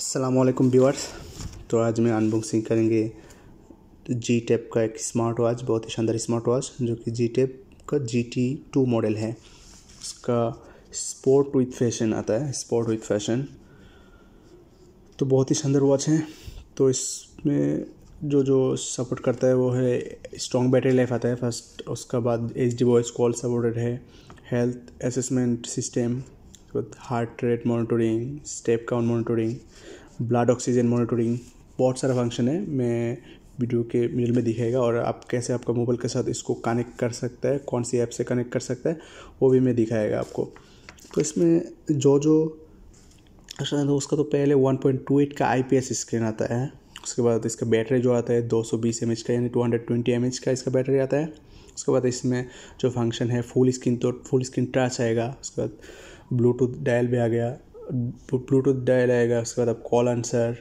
Aslam viewers तो आज मैं अनबॉक्सिंग करेंगे जी टेप का एक स्मार्ट वॉच बहुत ही शानदार स्मार्ट वॉच जो कि जी टेप का जी टी टू मॉडल है उसका स्पोर्ट विथ फैशन आता है स्पोर्ट विथ फैशन तो बहुत ही शानदार वॉच है तो इसमें जो जो सपोर्ट करता है वो है स्ट्रॉन्ग बैटरी लाइफ आता है फर्स्ट उसका बाद H D voice call supported है हेल्थ असेसमेंट सिस्टम उसके बाद heart rate monitoring step count monitoring blood oxygen monitoring बहुत सारा फंक्शन है मैं वीडियो के मिल में दिखेगा और आप कैसे आपका मोबाइल के साथ इसको कनेक्ट कर सकता है कौन सी ऐप से कनेक्ट कर सकता है वो भी मैं दिखाएगा आपको तो इसमें जो जो अच्छा तो उसका तो पहले 1.28 का आई स्क्रीन आता है उसके बाद इसका बैटरी जो आता है 220 सौ का यानी 220 हंड्रेड का इसका बैटरी आता है उसके बाद इसमें जो फंक्शन है फुल स्क्रीन तो फुल स्क्रीन टच आएगा उसके बाद ब्लूटूथ डायल भी आ गया ब्लूटूथ डायल आएगा उसके बाद आप call answer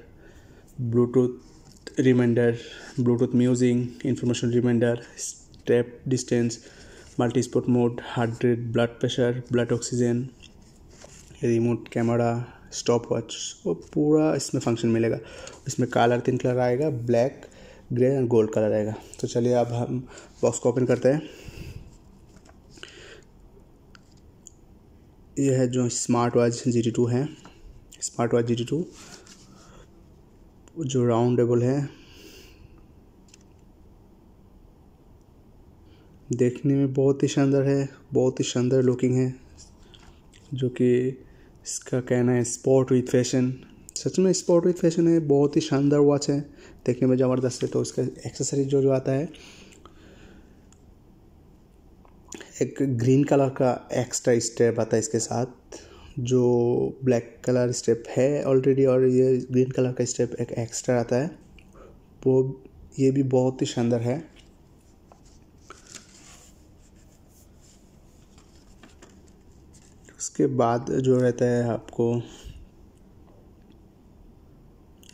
Bluetooth reminder Bluetooth music information reminder step distance multi sport mode heart rate blood pressure blood oxygen remote camera stopwatch वो पूरा इसमें फंक्शन मिलेगा इसमें कलर तीन कलर आएगा black grey and gold colour आएगा तो चलिए अब हम बॉक्स को ओपन करते हैं यह है जो स्मार्ट वॉच जी डी टू है स्मार्ट वॉच जी डी टू जो राउंडेबल है देखने में बहुत ही शानदार है बहुत ही शानदार लुकिंग है जो कि इसका कहना है स्पोर्ट विथ फैशन सच में स्पोर्ट विथ फैशन है बहुत ही शानदार वॉच है देखने में ज़बरदस्त है तो इसका एक्सेसरीज जो जो आता है एक ग्रीन कलर का एक्स्ट्रा स्टेप आता है इसके साथ जो ब्लैक कलर स्टेप है ऑलरेडी और ये ग्रीन कलर का स्टेप एक एक्स्ट्रा आता है वो ये भी बहुत ही शानदार है उसके बाद जो रहता है आपको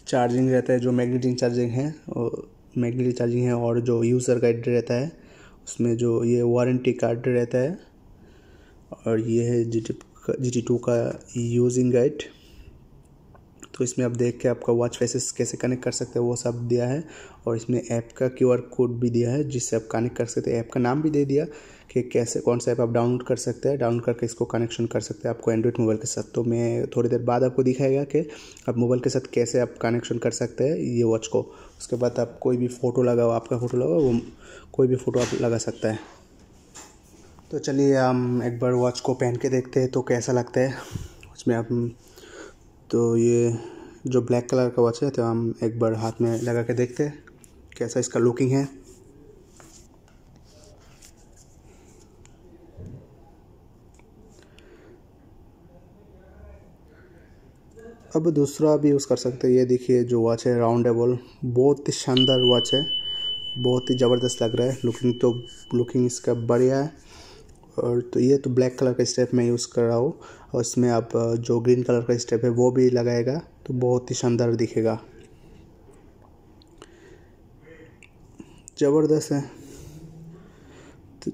चार्जिंग रहता है जो मैग्नेटिक चार्जिंग है और मैग्नेटिक चार्जिंग है और जो यूज़र गाइड रहता है उसमें जो ये वारंटी कार्ड रहता है और ये है जी टी का जी टी टू का यूजिंग गाइड तो इसमें आप देख के आपका वॉच फेसेस कैसे कनेक्ट कर सकते हैं वो सब दिया है और इसमें ऐप का क्यू आर कोड भी दिया है जिससे आप कनेक्ट कर सकते हैं ऐप का नाम भी दे दिया कि कैसे कौन सा ऐप आप डाउनलोड कर सकते हैं डाउनलोड करके इसको कनेक्शन कर सकते हैं आपको एंड्रॉइड मोबाइल के साथ तो मैं थोड़ी देर बाद आपको दिखाएगा कि आप मोबाइल के साथ कैसे आप कनेक्शन कर सकते हैं ये वॉच को उसके बाद आप कोई भी फ़ोटो लगाओ आपका फ़ोटो लगाओ वो कोई भी फ़ोटो आप लगा सकता है तो चलिए हम एक बार वॉच को पहन के देखते हैं तो कैसा लगता है उसमें आप तो ये जो ब्लैक कलर का वॉच है तो हम एक बार हाथ में लगा के देखते हैं कैसा इसका लुकिंग है अब दूसरा भी यूज़ कर सकते हैं ये देखिए जो वॉच है राउंडेबल बहुत ही शानदार वॉच है बहुत ही ज़बरदस्त लग रहा है लुकिंग तो लुकिंग इसका बढ़िया है और तो ये तो ब्लैक कलर का स्टेप मैं यूज़ कर रहा हूँ और इसमें आप जो ग्रीन कलर का स्टेप है वो भी लगाएगा तो बहुत ही शानदार दिखेगा ज़बरदस्त है तो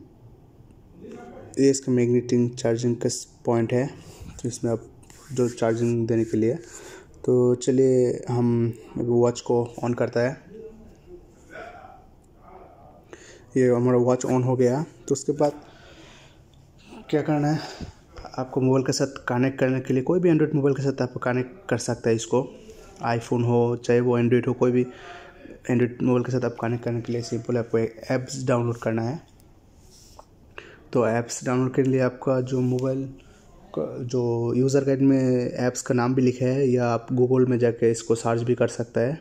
ये इसका मैग्नेटिंग चार्जिंग का पॉइंट है तो इसमें आप जो चार्जिंग देने के लिए तो चलिए हम वॉच को ऑन करता है ये हमारा वॉच ऑन हो गया तो उसके बाद क्या करना है आपको मोबाइल के साथ कनेक्ट करने के लिए कोई भी एंड्रॉयड मोबाइल के साथ आप कनेक्ट कर सकते हैं इसको आईफोन हो चाहे वो एंड्रॉयड हो कोई भी एंड्रॉयड मोबाइल के साथ आप कनेक्ट करने के लिए सिंपल आपको ऐप्स डाउनलोड करना है तो ऐप्स डाउनलोड करने के लिए आपका जो मोबाइल जो यूज़र गाइड में ऐप्स का नाम भी लिखा है या आप गूगल में जाके इसको सर्च भी कर सकता है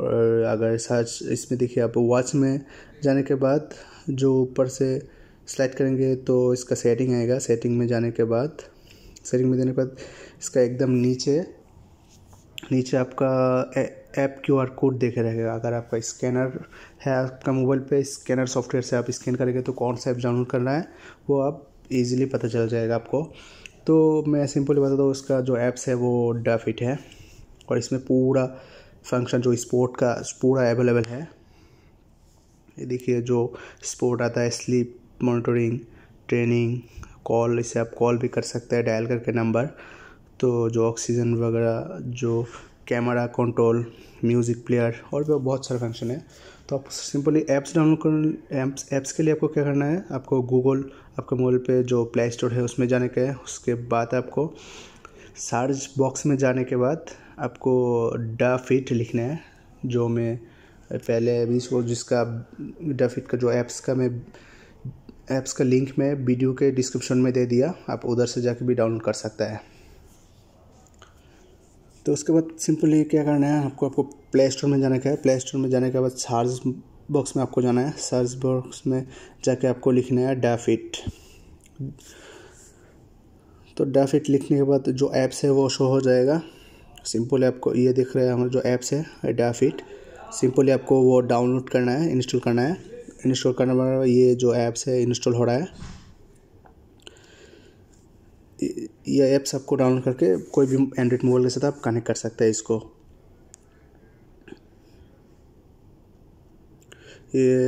और अगर सर्च इसमें देखिए आप वॉच में जाने के बाद जो ऊपर से सेलेक्ट करेंगे तो इसका सेटिंग आएगा सेटिंग में जाने के बाद सेटिंग में जाने के बाद इसका एकदम नीचे नीचे आपका ऐप क्यू आर कोड देखे रहेगा अगर आपका स्कैनर है आपका मोबाइल पे स्कैनर सॉफ्टवेयर से आप स्कैन करेंगे तो कौन सा ऐप डाउनलोड करना है वो आप इजीली पता चल जाएगा आपको तो मैं सिंपली बताता हूँ इसका जो ऐप्स है वो डाफिट है और इसमें पूरा फंक्शन जो स्पोर्ट का पूरा अवेलेबल है ये देखिए जो स्पोर्ट आता है स्लीप मॉनिटरिंग ट्रेनिंग कॉल इसे आप कॉल भी कर सकते हैं डायल करके नंबर तो जो ऑक्सीजन वगैरह जो कैमरा कंट्रोल म्यूज़िक प्लेयर और भी बहुत सारे फंक्शन है तो आप सिंपली ऐप्स डाउनलोड कर एप्स ऐप्स के लिए आपको क्या करना है आपको गूगल आपके मोबाइल पे जो प्ले स्टोर है उसमें जाने के उसके बाद आपको सर्च बॉक्स में जाने के बाद आपको डा फिट लिखना है जो मैं पहले अभी जिसका डा फिट का जो ऐप्स का मैं ऐप्स का लिंक मैं वीडियो के डिस्क्रिप्शन में दे दिया आप उधर से जाके भी डाउनलोड कर सकता है तो उसके बाद सिंपली क्या करना है आपको आपको प्ले स्टोर में जाने का है प्ले स्टोर में जाने के बाद सर्च बॉक्स में आपको जाना है सर्च बॉक्स में जाके आपको लिखना है डाफिट तो डाफिट लिखने के बाद जो ऐप्स है वो शो हो जाएगा सिंपली आपको ये दिख रहा है हमारे जो ऐप्स है डाफिट सिंपली आपको वो डाउनलोड करना है इंस्टॉल करना है इंस्टॉल करने वाला ये जो ऐप्स है इंस्टॉल हो रहा है यह ऐप्स आपको डाउनलोड करके कोई भी एंड्रॉइड मोबाइल के साथ आप कनेक्ट कर सकते हैं इसको ये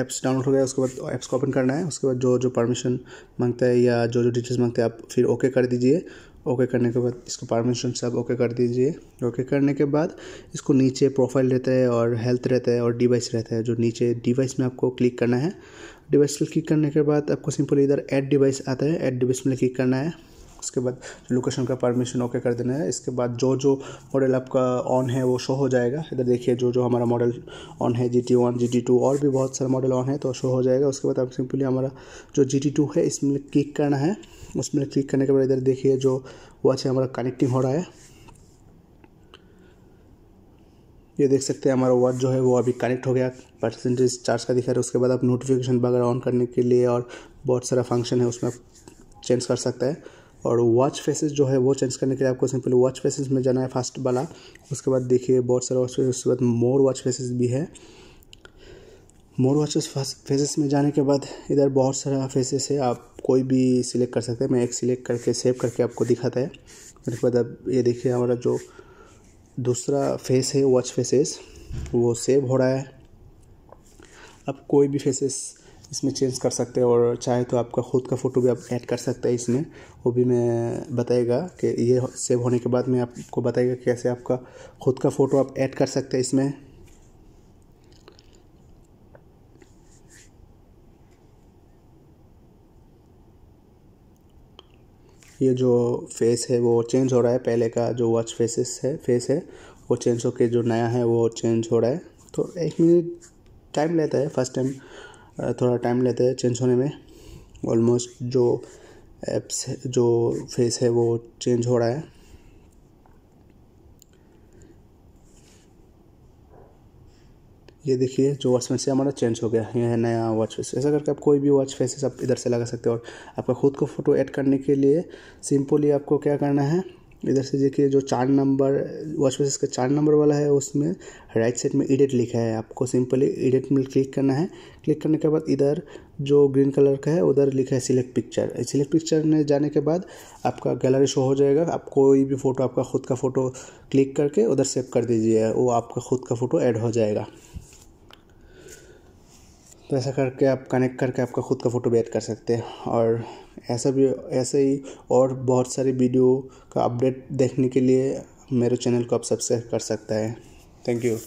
ऐप्स डाउनलोड हो गया उसके बाद ऐप्स को ओपन करना है उसके बाद जो जो परमिशन मांगता है या जो जो डिटेल्स मांगते हैं आप फिर ओके कर दीजिए ओके करने के बाद इसको परमिशन सब ओके कर दीजिए ओके करने के बाद इसको नीचे प्रोफाइल रहता है और हेल्थ रहता है और डिवाइस रहता है जो नीचे डिवाइस में आपको क्लिक करना है डिवाइस पर क्लिक करने के बाद आपको सिंपली इधर ऐड डिवाइस आता है ऐड डिवाइस में क्लिक करना है उसके बाद लोकेशन का परमिशन ओके कर देना है इसके बाद जो जो मॉडल आपका ऑन है वो शो हो जाएगा इधर देखिए जो जो हमारा मॉडल ऑन है जी टी वन जी टी टू और भी बहुत सारे मॉडल ऑन है तो शो हो जाएगा उसके बाद आप सिंपली हमारा जो जी टी टू है इसमें क्लिक करना है उसमें क्लिक करने के बाद इधर देखिए जो वॉच है हमारा कनेक्टिंग हो रहा है ये देख सकते हैं हमारा वॉच जो है वो अभी कनेक्ट हो गया परसेंटेज चार्ज का दिखा रहा है उसके बाद आप नोटिफिकेशन वगैरह ऑन करने के लिए और बहुत सारा फंक्शन है उसमें आप चेंज कर सकते हैं और वॉच फेसेस जो है वो चेंज करने के लिए आपको सिंपल वॉच फेसेस में जाना है फर्स्ट वाला उसके बाद देखिए बहुत सारा वॉच फेसेस उसके बाद मोर वॉच फेसेस भी है मोर वॉच फेसेस में जाने के बाद इधर बहुत सारा फेसेस है आप कोई भी सिलेक्ट कर सकते हैं मैं एक सिलेक्ट करके सेव करके आपको दिखाता है उसके बाद अब ये देखिए हमारा जो दूसरा फेस है वॉच फेसेस वो सेव हो रहा है आप कोई भी फेसेस इसमें चेंज कर सकते हैं और चाहे तो आपका खुद का फ़ोटो भी आप ऐड कर सकते हैं इसमें वो भी मैं बताएगा कि ये सेव होने के बाद मैं आपको बताएगा कैसे आपका खुद का फ़ोटो आप ऐड कर सकते हैं इसमें ये जो फेस है वो चेंज हो रहा है पहले का जो वॉच फेसेस है फेस है वो चेंज होकर जो नया है वो चेंज हो रहा है तो एक मिनट टाइम लेता है फर्स्ट टाइम थोड़ा टाइम लेता है चेंज होने में ऑलमोस्ट जो एप्स जो फेस है वो चेंज हो रहा है ये देखिए जो वॉच फेस है हमारा चेंज हो गया ये है नया वॉच फेस ऐसा करके आप कोई भी वॉच फेसेस आप इधर से लगा सकते हो और आपका खुद को फ़ोटो ऐड करने के लिए सिंपली आपको क्या करना है इधर से देखिए जो चार नंबर वॉच फेसेस का चार नंबर वाला है उसमें राइट साइड में एडिट लिखा है आपको सिंपली एडिट में क्लिक करना है क्लिक करने के बाद इधर जो ग्रीन कलर का है उधर लिखा है सिलेक्ट पिक्चर सिलेक्ट पिक्चर में जाने के बाद आपका गैलरी शो हो जाएगा आप कोई भी फ़ोटो आपका खुद का फ़ोटो क्लिक करके उधर सेव कर दीजिए वो आपका खुद का फ़ोटो ऐड हो जाएगा तो ऐसा करके आप कनेक्ट करके आपका ख़ुद का फ़ोटो भी ऐड कर सकते हैं और ऐसा भी ऐसे ही और बहुत सारी वीडियो का अपडेट देखने के लिए मेरे चैनल को आप सब्सक्राइब कर सकता है थैंक यू